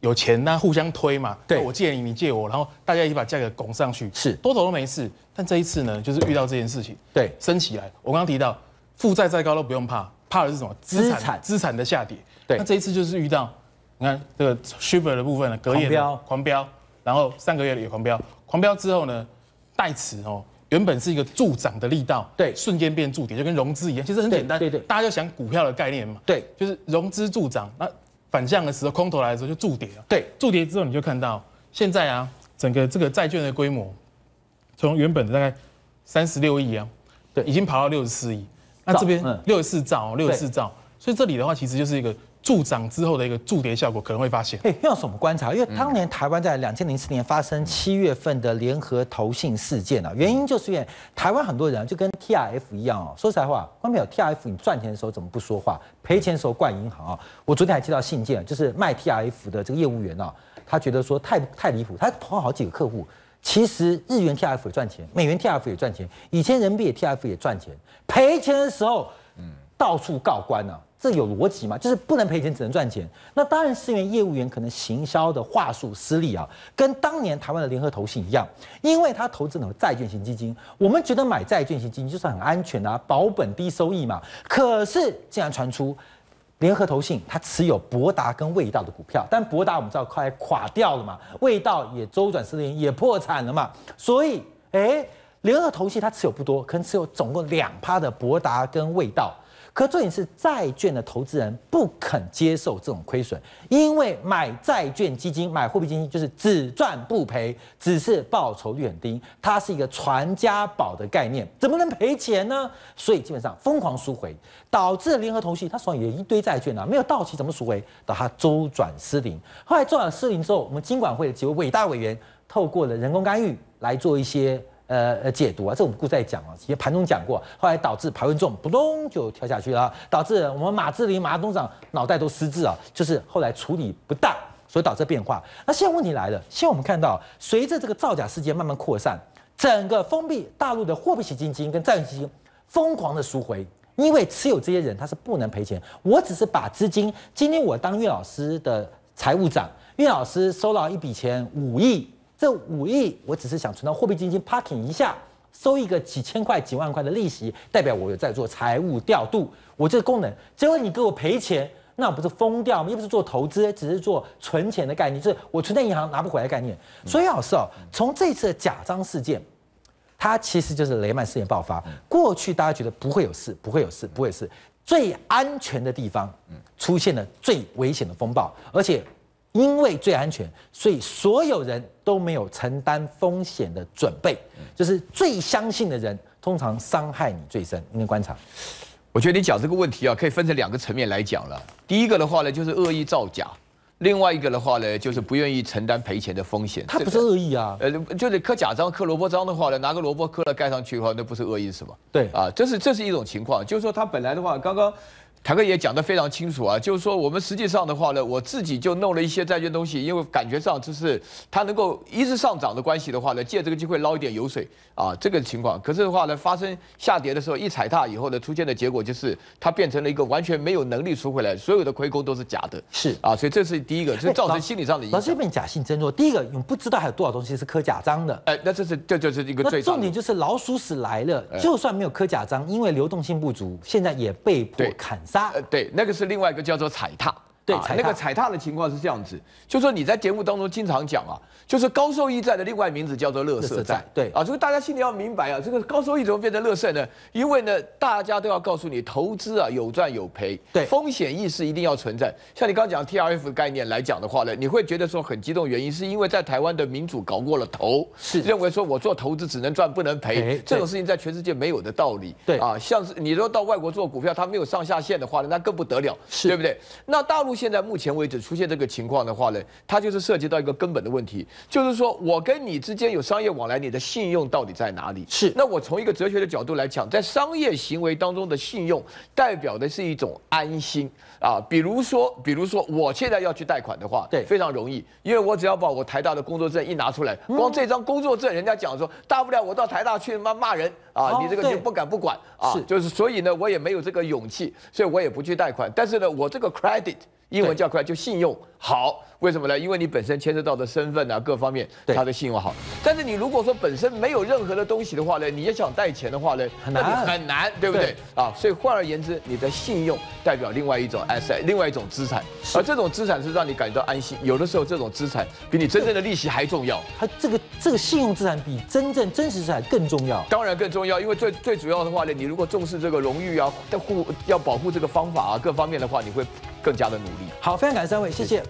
有钱呐，互相推嘛。对，我借你，你借我，然后大家一起把价格拱上去。是，多头都没事，但这一次呢，就是遇到这件事情，对，升起来。我刚刚提到负债再高都不用怕，怕的是什么？资产资产的下跌。对，那这一次就是遇到，你看这个 e r 的部分呢，隔夜狂飙。然后三个月也狂飙，狂飙之后呢，代持哦，原本是一个助涨的力道，对，瞬间变助跌，就跟融资一样，其实很简单，对对，大家就想股票的概念嘛，对，就是融资助涨，那反向的时候，空头来的时候就助跌了，对，助跌之后你就看到现在啊，整个这个债券的规模，从原本的大概三十六亿啊，对，已经跑到六十四亿，那这边六十四兆，六十四兆，所以这里的话其实就是一个。助长之后的一个助跌效果可能会发现。哎，要怎么观察？因为当年台湾在两千零四年发生七月份的联合投信事件啊，原因就是因为台湾很多人就跟 T F 一样哦。说实在话，光票 T F，你赚钱的时候怎么不说话？赔钱时候怪银行啊！我昨天还接到信件，就是卖 T F 的这个业务员啊，他觉得说太太离谱，他跑了好几个客户。其实日元 T F 也赚钱，美元 T F 也赚钱，以前人民币 T F 也赚钱，赔钱的时候，嗯，到处告官呢。这有逻辑吗？就是不能赔钱，只能赚钱。那当然是因为业务员可能行销的话术失利啊，跟当年台湾的联合投信一样。因为他投资那种债券型基金，我们觉得买债券型基金就是很安全啊，保本低收益嘛。可是竟然传出联合投信它持有博达跟味道的股票，但博达我们知道快垮掉了嘛，味道也周转失灵也破产了嘛。所以，哎，联合投信它持有不多，可能持有总共两趴的博达跟味道。可重点是，债券的投资人不肯接受这种亏损，因为买债券基金、买货币基金就是只赚不赔，只是报酬率很低，它是一个传家宝的概念，怎么能赔钱呢？所以基本上疯狂赎回，导致联合投信它手上有一堆债券啊，没有到期怎么赎回？把它周转失灵。后来周转失灵之后，我们经管会的几位伟大委员透过了人工干预来做一些。呃呃，解读啊，这我故事再讲啊，其实盘中讲过，后来导致盘温重，扑通就跳下去了，导致我们马志林、马董长脑袋都失智啊，就是后来处理不当，所以导致变化。那现在问题来了，现在我们看到，随着这个造假事件慢慢扩散，整个封闭大陆的货币型基金跟债券基金疯狂的赎回，因为持有这些人他是不能赔钱。我只是把资金，今天我当岳老师的财务长，岳老师收到一笔钱五亿。这五亿，我只是想存到货币基金 parking 一下，收一个几千块、几万块的利息，代表我有在做财务调度。我这个功能，结果你给我赔钱，那我不是疯掉吗？又不是做投资，只是做存钱的概念，是我存在银行拿不回来的概念。所以老师哦，从这次的假章事件，它其实就是雷曼事件爆发。过去大家觉得不会有事，不会有事，不会事。最安全的地方，出现了最危险的风暴，而且。因为最安全，所以所有人都没有承担风险的准备，就是最相信的人通常伤害你最深。你的观察，我觉得你讲这个问题啊，可以分成两个层面来讲了。第一个的话呢，就是恶意造假；另外一个的话呢，就是不愿意承担赔钱的风险。他不是恶意啊，呃，就是刻假章、刻萝卜章的话呢，拿个萝卜刻了盖上去的话，那不是恶意是什么？对，啊，这是这是一种情况，就是说他本来的话，刚刚。强哥也讲得非常清楚啊，就是说我们实际上的话呢，我自己就弄了一些债券东西，因为感觉上就是它能够一直上涨的关系的话呢，借这个机会捞一点油水啊，这个情况。可是的话呢，发生下跌的时候，一踩踏以后呢，出现的结果就是它变成了一个完全没有能力赎回来，所有的亏空都是假的。是啊，所以这是第一个，就造成心理上的。老师这边假性增弱。第一个你不知道还有多少东西是刻假章的。哎，那这是这就是一个。最重点就是老鼠屎来了，就算没有刻假章，因为流动性不足，现在也被迫砍上。呃，对，那个是另外一个叫做踩踏。对，那个踩踏的情况是这样子，就说你在节目当中经常讲啊，就是高收益债的另外名字叫做乐色债。对，啊，这个大家心里要明白啊，这个高收益怎么变成乐色呢？因为呢，大家都要告诉你，投资啊有赚有赔，对，风险意识一定要存在。像你刚讲 T R F 概念来讲的话呢，你会觉得说很激动，原因是因为在台湾的民主搞过了头，是认为说我做投资只能赚不能赔，这种事情在全世界没有的道理。对，啊，像是你说到外国做股票，它没有上下限的话呢，那更不得了，对不对？那大陆。现在目前为止出现这个情况的话呢，它就是涉及到一个根本的问题，就是说我跟你之间有商业往来，你的信用到底在哪里？是。那我从一个哲学的角度来讲，在商业行为当中的信用代表的是一种安心啊。比如说，比如说我现在要去贷款的话，对，非常容易，因为我只要把我台大的工作证一拿出来，光这张工作证，人家讲说，大不了我到台大去骂骂人。啊，你这个就不敢不管啊，就是所以呢，我也没有这个勇气，所以我也不去贷款。但是呢，我这个 credit 英文叫 credit 就信用。好，为什么呢？因为你本身牵涉到的身份啊，各方面，他的信用好。但是你如果说本身没有任何的东西的话呢，你也想贷钱的话呢，那你很难，对不对？啊，所以换而言之，你的信用代表另外一种 asset，另外一种资产，而这种资产是让你感觉到安心。有的时候，这种资产比你真正的利息还重要。它这个这个信用资产比真正真实资产更重要。当然更重要，因为最最主要的话呢，你如果重视这个荣誉啊，护要保护这个方法啊，各方面的话，你会更加的努力。好，非常感谢三位，谢谢。